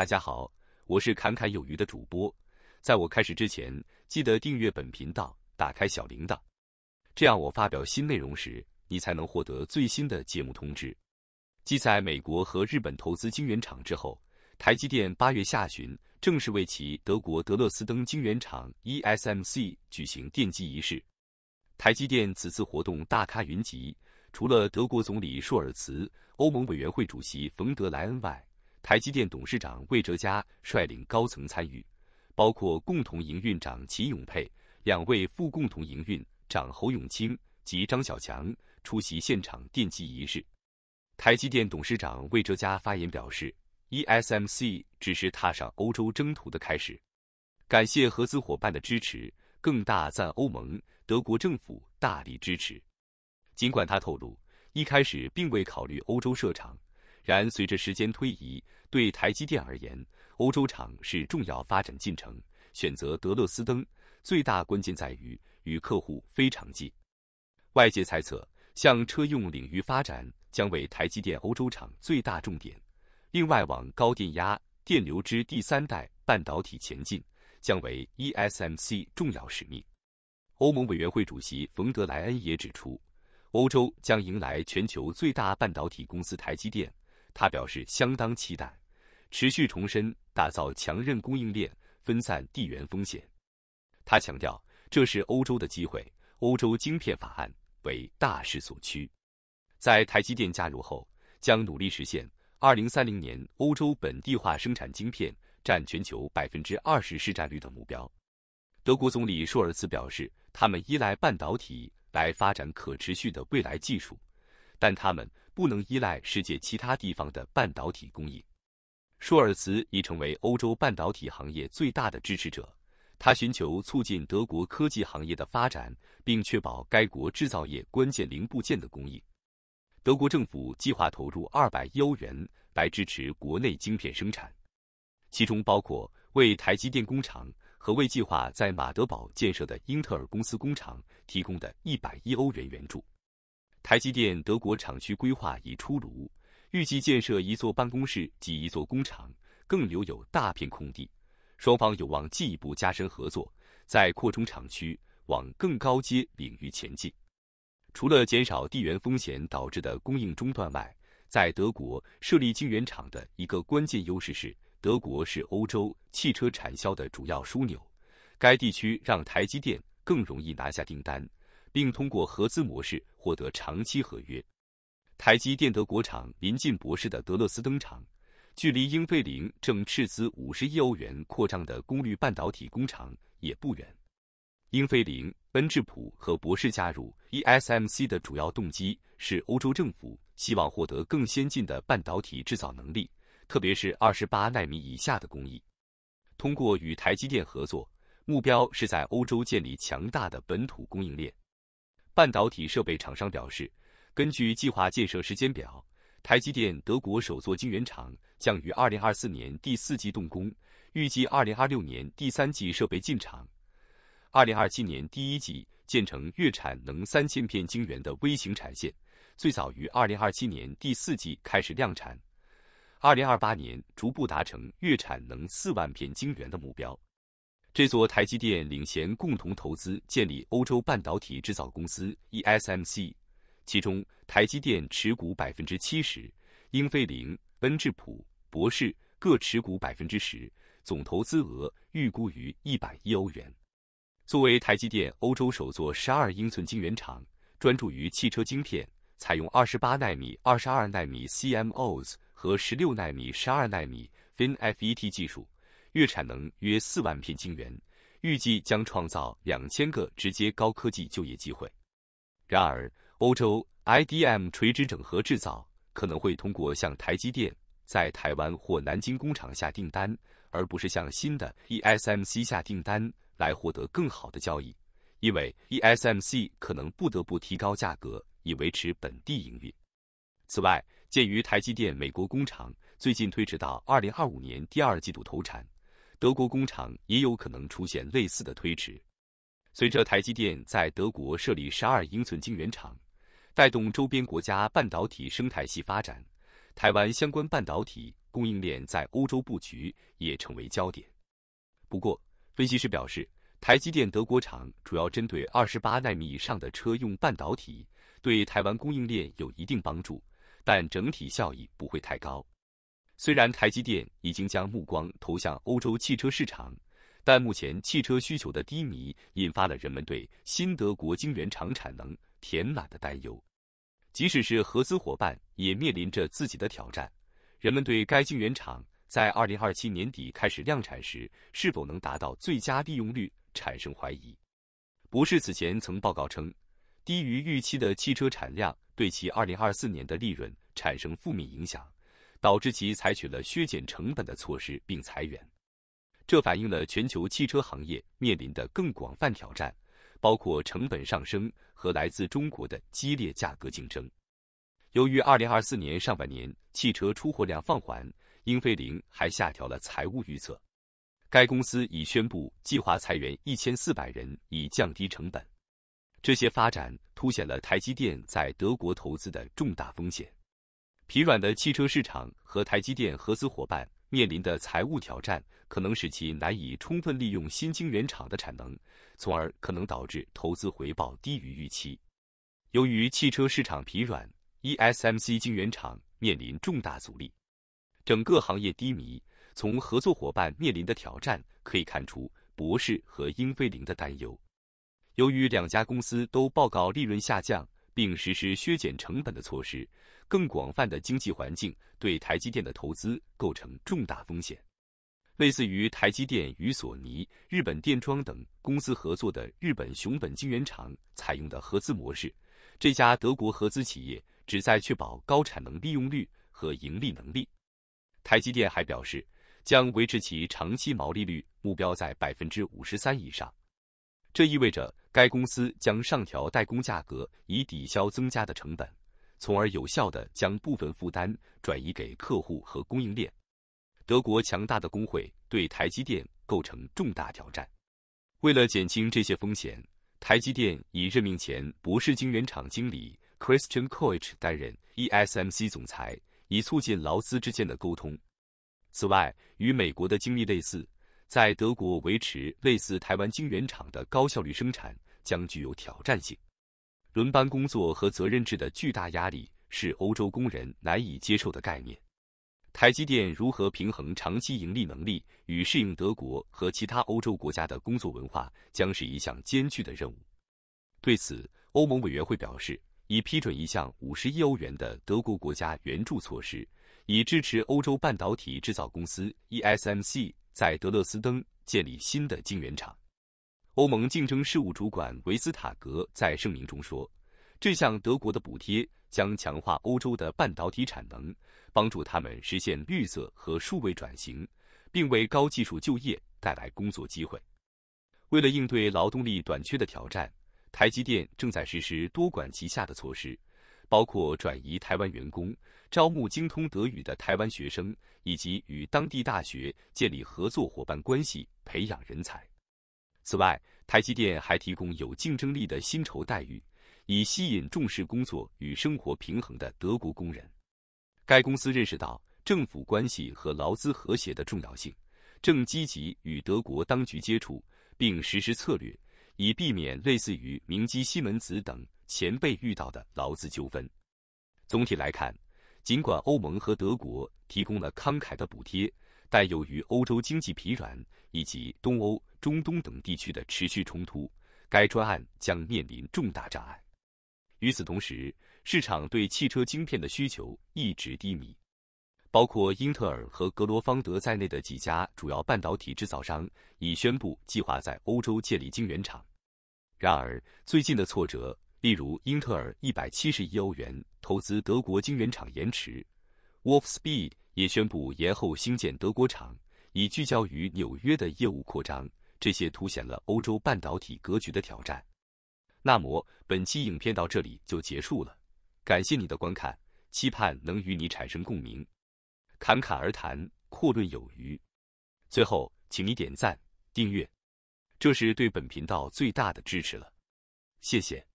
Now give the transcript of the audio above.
大家好，我是侃侃有余的主播。在我开始之前，记得订阅本频道，打开小铃铛，这样我发表新内容时，你才能获得最新的节目通知。继在美国和日本投资晶圆厂之后，台积电八月下旬正式为其德国德勒斯登晶圆厂 （E.S.M.C） 举行奠基仪式。台积电此次活动大咖云集，除了德国总理舒尔茨、欧盟委员会主席冯德莱恩外。台积电董事长魏哲嘉率领高层参与，包括共同营运长齐永沛、两位副共同营运长侯永清及张小强出席现场奠基仪式。台积电董事长魏哲嘉发言表示：“ESMC 只是踏上欧洲征途的开始，感谢合资伙伴的支持，更大赞欧盟德国政府大力支持。尽管他透露一开始并未考虑欧洲设厂。”然，随着时间推移，对台积电而言，欧洲厂是重要发展进程。选择德勒斯登最大关键在于与客户非常近。外界猜测，向车用领域发展将为台积电欧洲厂最大重点。另外，往高电压、电流之第三代半导体前进，将为 ESMC 重要使命。欧盟委员会主席冯德莱恩也指出，欧洲将迎来全球最大半导体公司台积电。他表示相当期待，持续重申打造强韧供应链，分散地缘风险。他强调，这是欧洲的机会，欧洲晶片法案为大势所趋。在台积电加入后，将努力实现2030年欧洲本地化生产晶片占全球百分之二十市占率的目标。德国总理舒尔茨表示，他们依赖半导体来发展可持续的未来技术。但他们不能依赖世界其他地方的半导体供应。舒尔茨已成为欧洲半导体行业最大的支持者。他寻求促进德国科技行业的发展，并确保该国制造业关键零部件的供应。德国政府计划投入二百亿欧元来支持国内晶片生产，其中包括为台积电工厂和为计划在马德堡建设的英特尔公司工厂提供的一百亿欧元援助。台积电德国厂区规划已出炉，预计建设一座办公室及一座工厂，更留有大片空地。双方有望进一步加深合作，在扩充厂区往更高阶领域前进。除了减少地缘风险导致的供应中断外，在德国设立晶圆厂的一个关键优势是，德国是欧洲汽车产销的主要枢纽，该地区让台积电更容易拿下订单。并通过合资模式获得长期合约。台积电德国厂临近博士的德勒斯登厂，距离英飞凌正斥资五十亿欧元扩张的功率半导体工厂也不远。英飞凌、恩智浦和博士加入 ESMC 的主要动机是欧洲政府希望获得更先进的半导体制造能力，特别是二十八纳米以下的工艺。通过与台积电合作，目标是在欧洲建立强大的本土供应链。半导体设备厂商表示，根据计划建设时间表，台积电德国首座晶圆厂将于2024年第四季动工，预计2026年第三季设备进场，2027年第一季建成月产能3000片晶圆的微型产线，最早于2027年第四季开始量产，2028年逐步达成月产能4万片晶圆的目标。这座台积电领衔共同投资建立欧洲半导体制造公司 ESMC，其中台积电持股百分之七十，英飞凌、恩智浦、博世各持股百分之十，总投资额预估于一百亿欧元。作为台积电欧洲首座十二英寸晶圆厂，专注于汽车晶片，采用二十八纳米、二十二纳米 CMOS 和十六纳米、十二纳米 FinFET 技术。月产能约四万片晶圆，预计将创造两千个直接高科技就业机会。然而，欧洲 IDM 垂直整合制造可能会通过向台积电在台湾或南京工厂下订单，而不是向新的 ESMC 下订单来获得更好的交易，因为 ESMC 可能不得不提高价格以维持本地营运。此外，鉴于台积电美国工厂最近推迟到二零二五年第二季度投产。德国工厂也有可能出现类似的推迟。随着台积电在德国设立十二英寸晶圆厂，带动周边国家半导体生态系发展，台湾相关半导体供应链在欧洲布局也成为焦点。不过，分析师表示，台积电德国厂主要针对二十八纳米以上的车用半导体，对台湾供应链有一定帮助，但整体效益不会太高。虽然台积电已经将目光投向欧洲汽车市场，但目前汽车需求的低迷引发了人们对新德国晶圆厂产能填满的担忧。即使是合资伙伴也面临着自己的挑战。人们对该晶圆厂在二零二七年底开始量产时是否能达到最佳利用率产生怀疑。博士此前曾报告称，低于预期的汽车产量对其二零二四年的利润产生负面影响。导致其采取了削减成本的措施并裁员，这反映了全球汽车行业面临的更广泛挑战，包括成本上升和来自中国的激烈价格竞争。由于2024年上半年汽车出货量放缓，英飞凌还下调了财务预测。该公司已宣布计划裁员1400人以降低成本。这些发展凸显了台积电在德国投资的重大风险。疲软的汽车市场和台积电合资伙伴面临的财务挑战，可能使其难以充分利用新晶圆厂的产能，从而可能导致投资回报低于预期。由于汽车市场疲软，ESMC 晶圆厂面临重大阻力。整个行业低迷，从合作伙伴面临的挑战可以看出，博士和英飞凌的担忧。由于两家公司都报告利润下降，并实施削减成本的措施。更广泛的经济环境对台积电的投资构成重大风险。类似于台积电与索尼、日本电装等公司合作的日本熊本晶圆厂采用的合资模式，这家德国合资企业旨在确保高产能利用率和盈利能力。台积电还表示，将维持其长期毛利率目标在百分之五十三以上，这意味着该公司将上调代工价格以抵消增加的成本。从而有效地将部分负担转移给客户和供应链。德国强大的工会对台积电构成重大挑战。为了减轻这些风险，台积电已任命前博士晶圆厂经理 Christian Koch 担任 ESMC 总裁，以促进劳资之间的沟通。此外，与美国的经历类似，在德国维持类似台湾晶圆厂的高效率生产将具有挑战性。轮班工作和责任制的巨大压力是欧洲工人难以接受的概念。台积电如何平衡长期盈利能力与适应德国和其他欧洲国家的工作文化，将是一项艰巨的任务。对此，欧盟委员会表示，已批准一项50亿欧元的德国国家援助措施，以支持欧洲半导体制造公司 ESMC 在德勒斯登建立新的晶圆厂。欧盟竞争事务主管维斯塔格在声明中说：“这项德国的补贴将强化欧洲的半导体产能，帮助他们实现绿色和数位转型，并为高技术就业带来工作机会。”为了应对劳动力短缺的挑战，台积电正在实施多管齐下的措施，包括转移台湾员工、招募精通德语的台湾学生，以及与当地大学建立合作伙伴关系，培养人才。此外，台积电还提供有竞争力的薪酬待遇，以吸引重视工作与生活平衡的德国工人。该公司认识到政府关系和劳资和谐的重要性，正积极与德国当局接触，并实施策略，以避免类似于明基、西门子等前辈遇到的劳资纠纷。总体来看，尽管欧盟和德国提供了慷慨的补贴，但由于欧洲经济疲软以及东欧。中东等地区的持续冲突，该专案将面临重大障碍。与此同时，市场对汽车晶片的需求一直低迷，包括英特尔和格罗方德在内的几家主要半导体制造商已宣布计划在欧洲建立晶圆厂。然而，最近的挫折，例如英特尔一百七十亿欧元投资德国晶圆厂延迟，Wolf Speed 也宣布延后兴建德国厂，以聚焦于纽约的业务扩张。这些凸显了欧洲半导体格局的挑战。那么，本期影片到这里就结束了，感谢你的观看，期盼能与你产生共鸣。侃侃而谈，阔论有余。最后，请你点赞、订阅，这是对本频道最大的支持了。谢谢。